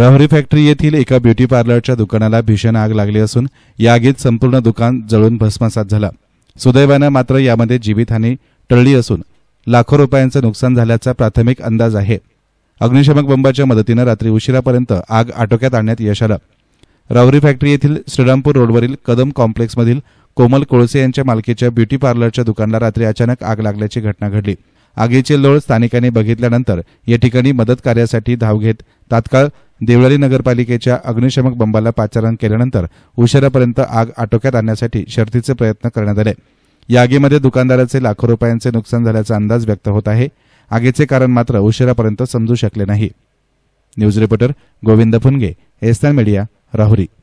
रहरी फॅक्टरी येथील एका ब्युटी पार्लरच्या दुकानाला भीषण आग लागली असून या आगीत संपूर्ण दुकान जळून भस्मसात झाला सुदैवानं मात्र यामध्ये जीवितहानी टळली असून लाखो रुपयांचं नुकसान झाल्याचा प्राथमिक अंदाज आहे अग्निशमक बंबाच्या मदतीनं रात्री उशिरापर्यंत आग आटोक्यात आणण्यात यश आलं रावरी फॅक्टरी येथील श्रीरामपूर रोडवरील कदम कॉम्प्लेक्समधील कोमल कोळसे यांच्या मालकीच्या ब्युटी पार्लरच्या दुकानाला रात्री अचानक आग लागल्याची घटना घडली आगीचे लोळ स्थानिकांनी बघितल्यानंतर या ठिकाणी मदत कार्यासाठी धाव घेत तात्काळ देवळाली नगरपालिकेच्या अग्निशमक बंबाला पाचारण केल्यानंतर उशिरापर्यंत आग आटोक्यात आणण्यासाठी शर्तीचे प्रयत्न करण्यात आले या आगीमध्ये दुकानदाराचे लाखो रुपयांचे नुकसान झाल्याचा अंदाज व्यक्त होत आहे आगीचे कारण मात्र उशिरापर्यंत समजू शकले नाही न्यूज रिपोर्टर गोविंद फुनगे एस्तान मीडिया राहुरी